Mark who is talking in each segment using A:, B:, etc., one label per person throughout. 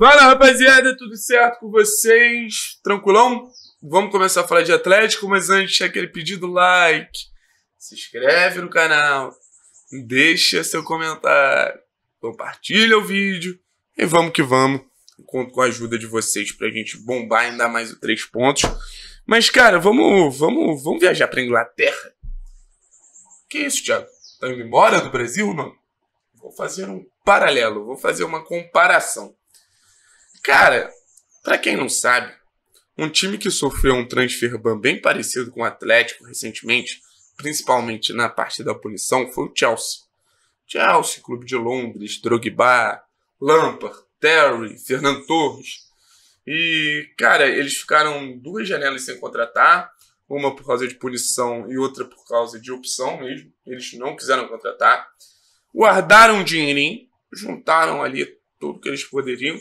A: Fala rapaziada, tudo certo com vocês? Tranquilão? Vamos começar a falar de Atlético, mas antes aquele pedido like, se inscreve no canal, deixa seu comentário, compartilha o vídeo e vamos que vamos. Conto com a ajuda de vocês pra gente bombar ainda mais o três pontos. Mas cara, vamos, vamos, vamos viajar pra Inglaterra. Que isso, Thiago? Tá indo embora do Brasil, mano? Vou fazer um paralelo, vou fazer uma comparação. Cara, para quem não sabe, um time que sofreu um transfer ban bem parecido com o Atlético recentemente, principalmente na parte da punição, foi o Chelsea. Chelsea, Clube de Londres, Drogba, Lampard, Terry, Fernando Torres. E, cara, eles ficaram duas janelas sem contratar, uma por causa de punição e outra por causa de opção mesmo. Eles não quiseram contratar. Guardaram o dinheirinho, juntaram ali tudo que eles poderiam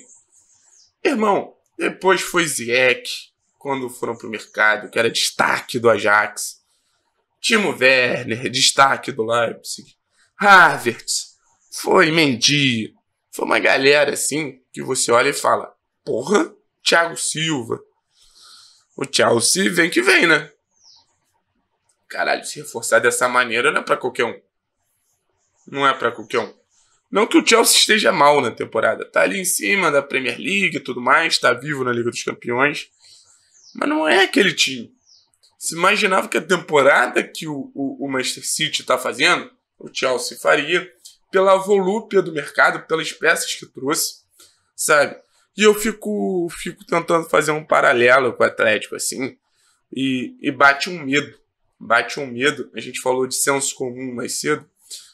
A: Irmão, depois foi Ziek, quando foram pro mercado, que era destaque do Ajax. Timo Werner, destaque do Leipzig. Havertz, foi Mendy. Foi uma galera assim que você olha e fala: Porra, Thiago Silva. O Chelsea vem que vem, né? Caralho, se reforçar dessa maneira não é pra qualquer um. Não é pra qualquer um. Não que o Chelsea esteja mal na temporada, tá ali em cima da Premier League e tudo mais, tá vivo na Liga dos Campeões, mas não é aquele time. Se imaginava que a temporada que o, o, o Manchester City está fazendo, o Chelsea faria, pela volúpia do mercado, pelas peças que trouxe, sabe? E eu fico, fico tentando fazer um paralelo com o Atlético, assim, e, e bate um medo. Bate um medo. A gente falou de senso comum mais cedo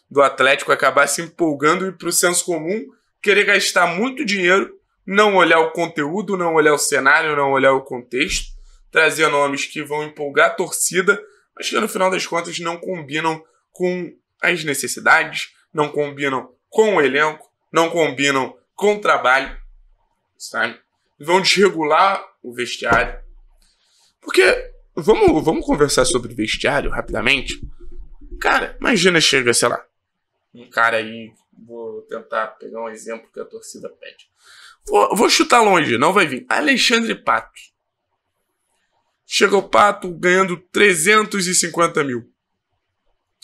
A: do Atlético acabar se empolgando e para o senso comum querer gastar muito dinheiro, não olhar o conteúdo, não olhar o cenário, não olhar o contexto, trazer nomes que vão empolgar a torcida, mas que no final das contas não combinam com as necessidades, não combinam com o elenco, não combinam com o trabalho, sabe? Vão desregular o vestiário. Porque vamos, vamos conversar sobre vestiário rapidamente. Cara, imagina chega, sei lá, um cara aí, vou tentar pegar um exemplo que a torcida pede. Vou, vou chutar longe, não vai vir. Alexandre Pato. Chega o Pato ganhando 350 mil.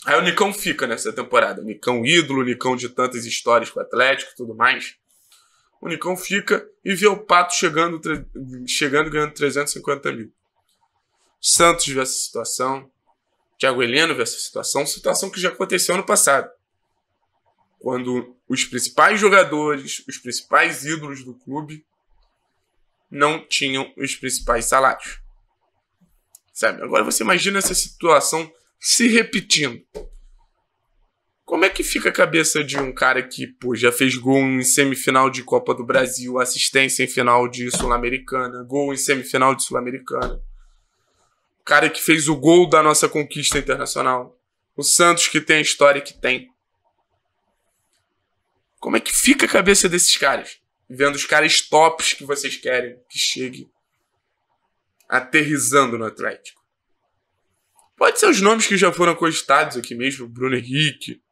A: Aí o Nicão fica nessa temporada. Nicão ídolo, Nicão de tantas histórias com o Atlético e tudo mais. O Nicão fica e vê o Pato chegando, chegando ganhando 350 mil. Santos vê essa situação. Thiago Heleno vê essa situação. Situação que já aconteceu ano passado quando os principais jogadores, os principais ídolos do clube, não tinham os principais salários. Sabe? Agora você imagina essa situação se repetindo. Como é que fica a cabeça de um cara que, pô, já fez gol em semifinal de Copa do Brasil, assistência em final de Sul-Americana, gol em semifinal de Sul-Americana. Cara que fez o gol da nossa conquista internacional. O Santos que tem a história que tem. Como é que fica a cabeça desses caras? Vendo os caras tops que vocês querem que chegue aterrizando no Atlético. Pode ser os nomes que já foram cogitados aqui mesmo, Bruno Henrique,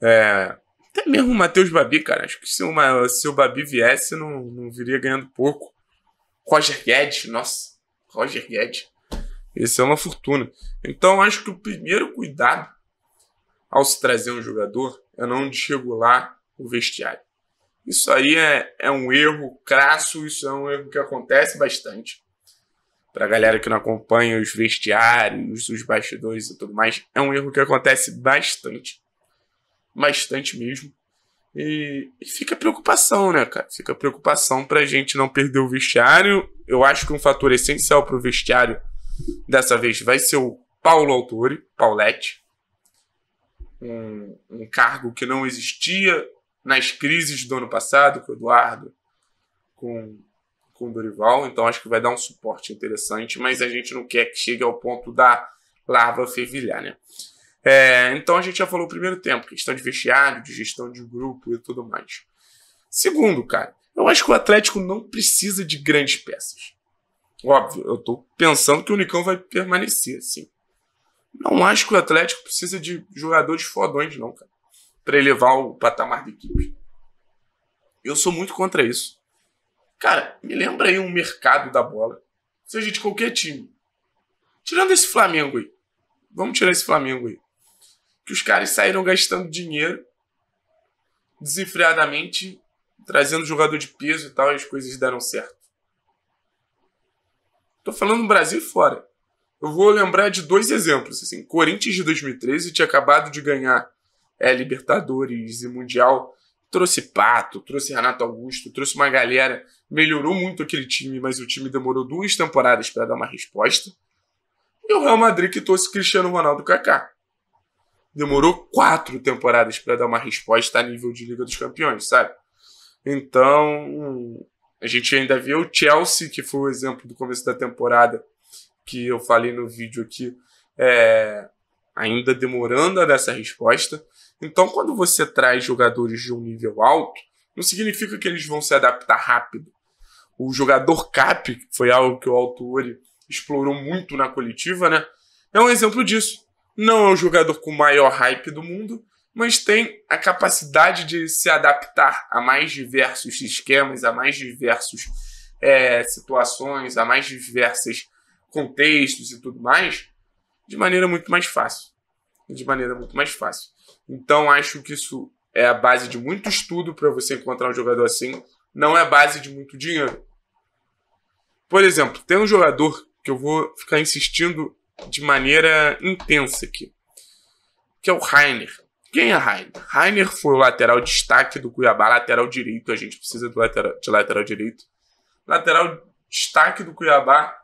A: é, até mesmo o Matheus Babi, cara. Acho que se, uma, se o Babi viesse, não, não viria ganhando pouco. Roger Guedes, nossa, Roger Guedes. Esse é uma fortuna. Então, acho que o primeiro cuidado ao se trazer um jogador é não desregular o vestiário. Isso aí é, é um erro crasso, isso é um erro que acontece bastante. Para a galera que não acompanha os vestiários, os bastidores e tudo mais, é um erro que acontece bastante. Bastante mesmo. E, e fica preocupação, né, cara? Fica preocupação para a gente não perder o vestiário. Eu acho que um fator essencial para o vestiário dessa vez vai ser o Paulo Autori, Paulette. Um, um, cargo que não existia nas crises do ano passado com o Eduardo, com, com o Dorival, então acho que vai dar um suporte interessante, mas a gente não quer que chegue ao ponto da larva fervilhar, né? É, então a gente já falou o primeiro tempo, questão de vestiário, de gestão de grupo e tudo mais. Segundo, cara, eu acho que o Atlético não precisa de grandes peças. Óbvio, eu tô pensando que o unicão vai permanecer, assim. Não acho que o Atlético precisa de jogadores fodões, não, cara para elevar o patamar da equipe. Eu sou muito contra isso. Cara, me lembra aí um mercado da bola, seja de qualquer time. Tirando esse Flamengo aí. Vamos tirar esse Flamengo aí. Que os caras saíram gastando dinheiro desenfreadamente, trazendo jogador de peso e tal, e as coisas deram certo. Tô falando Brasil e fora. Eu vou lembrar de dois exemplos. Assim, Corinthians de 2013 tinha acabado de ganhar é, Libertadores e Mundial, trouxe Pato, trouxe Renato Augusto, trouxe uma galera, melhorou muito aquele time, mas o time demorou duas temporadas para dar uma resposta. E o Real Madrid que trouxe Cristiano Ronaldo Kaká. Demorou quatro temporadas para dar uma resposta a nível de Liga dos Campeões, sabe? Então, a gente ainda vê o Chelsea, que foi o exemplo do começo da temporada, que eu falei no vídeo aqui, é, ainda demorando a dar essa resposta. Então, quando você traz jogadores de um nível alto, não significa que eles vão se adaptar rápido. O jogador Cap, que foi algo que o Autori explorou muito na coletiva, né? É um exemplo disso. Não é o jogador com maior hype do mundo, mas tem a capacidade de se adaptar a mais diversos esquemas, a mais diversos é, situações, a mais diversos contextos e tudo mais, de maneira muito mais fácil de maneira muito mais fácil. Então acho que isso é a base de muito estudo para você encontrar um jogador assim, não é a base de muito dinheiro. Por exemplo, tem um jogador que eu vou ficar insistindo de maneira intensa aqui, que é o Rainer. Quem é Rainer? Rainer foi o lateral destaque do Cuiabá, lateral direito. A gente precisa lateral, de lateral direito. Lateral destaque do Cuiabá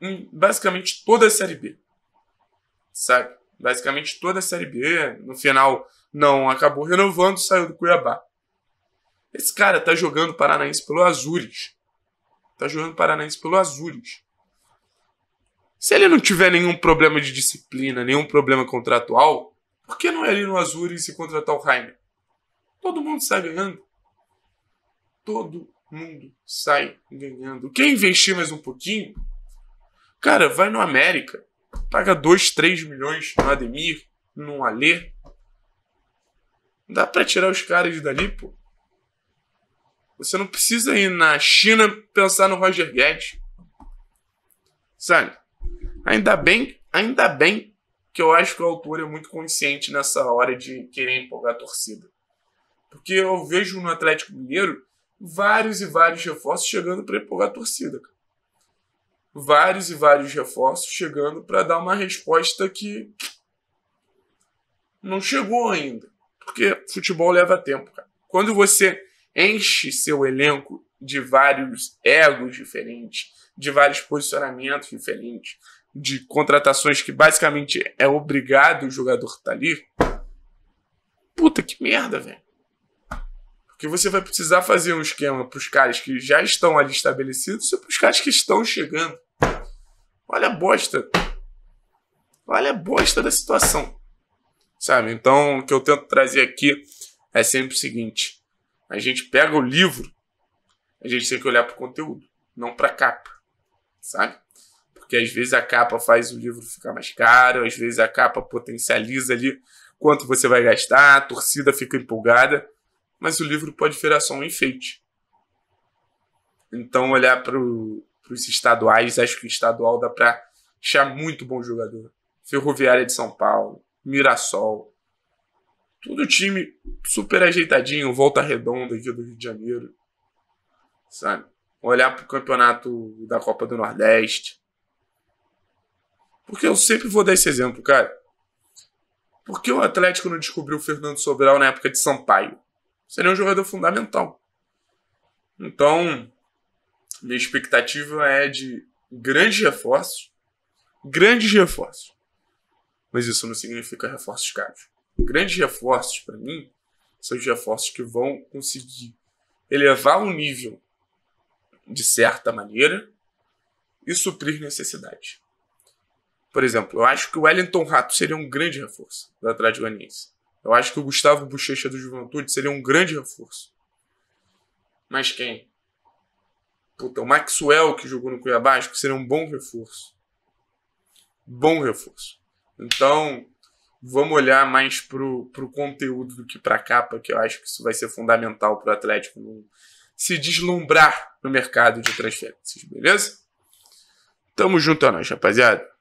A: em basicamente toda a Série B. Sabe? basicamente toda a Série B. No final, não acabou renovando, saiu do Cuiabá. Esse cara tá jogando Paranaense pelo Azures. Tá jogando Paranaense pelo Azures. Se ele não tiver nenhum problema de disciplina, nenhum problema contratual, por que não é ali no Azures e contratar o Jaime? Todo mundo sai ganhando. Todo mundo sai ganhando. Quem investir mais um pouquinho, cara, vai no América. Paga 2, 3 milhões no Ademir, no Alê. Dá para tirar os caras dali, pô. Você não precisa ir na China pensar no Roger Guedes. Sabe? Ainda bem, ainda bem que eu acho que o autor é muito consciente nessa hora de querer empolgar a torcida. Porque eu vejo no Atlético Mineiro vários e vários reforços chegando para empolgar a torcida. Cara vários e vários reforços chegando para dar uma resposta que não chegou ainda. Porque futebol leva tempo, cara. Quando você enche seu elenco de vários egos diferentes, de vários posicionamentos diferentes, de contratações que basicamente é obrigado o jogador que tá ali. Puta que merda, velho. Porque você vai precisar fazer um esquema para os caras que já estão ali estabelecidos e para os caras que estão chegando. Olha a bosta. Olha a bosta da situação. Sabe? Então, o que eu tento trazer aqui é sempre o seguinte: a gente pega o livro, a gente tem que olhar para o conteúdo, não para a capa. Sabe? Porque às vezes a capa faz o livro ficar mais caro, às vezes a capa potencializa ali quanto você vai gastar, a torcida fica empolgada, mas o livro pode virar só um enfeite. Então, olhar para o para os estaduais. Acho que o estadual dá para achar muito bom jogador. Ferroviária de São Paulo, Mirassol. Tudo time super ajeitadinho, volta redonda aqui do Rio de Janeiro. Sabe? Olhar para o campeonato da Copa do Nordeste. Porque eu sempre vou dar esse exemplo, cara. Por que o Atlético não descobriu o Fernando Sobral na época de Sampaio? Seria um jogador fundamental. Então, minha expectativa é de grandes reforços, grandes reforços. Mas isso não significa reforços caros. Grandes reforços, para mim, são os reforços que vão conseguir elevar o nível de certa maneira e suprir necessidades. Por exemplo, eu acho que o Wellington Rato seria um grande reforço do Atlético Goianiense. Eu acho que o Gustavo Bochecha do Juventude seria um grande reforço. Mas quem? Puta, o Maxwell que jogou no Cuiabá, acho que seria um bom reforço. Bom reforço. Então, vamos olhar mais pro, pro conteúdo do que pra capa, que eu acho que isso vai ser fundamental pro Atlético se deslumbrar no mercado de transferências, beleza? Tamo junto a é nós, rapaziada.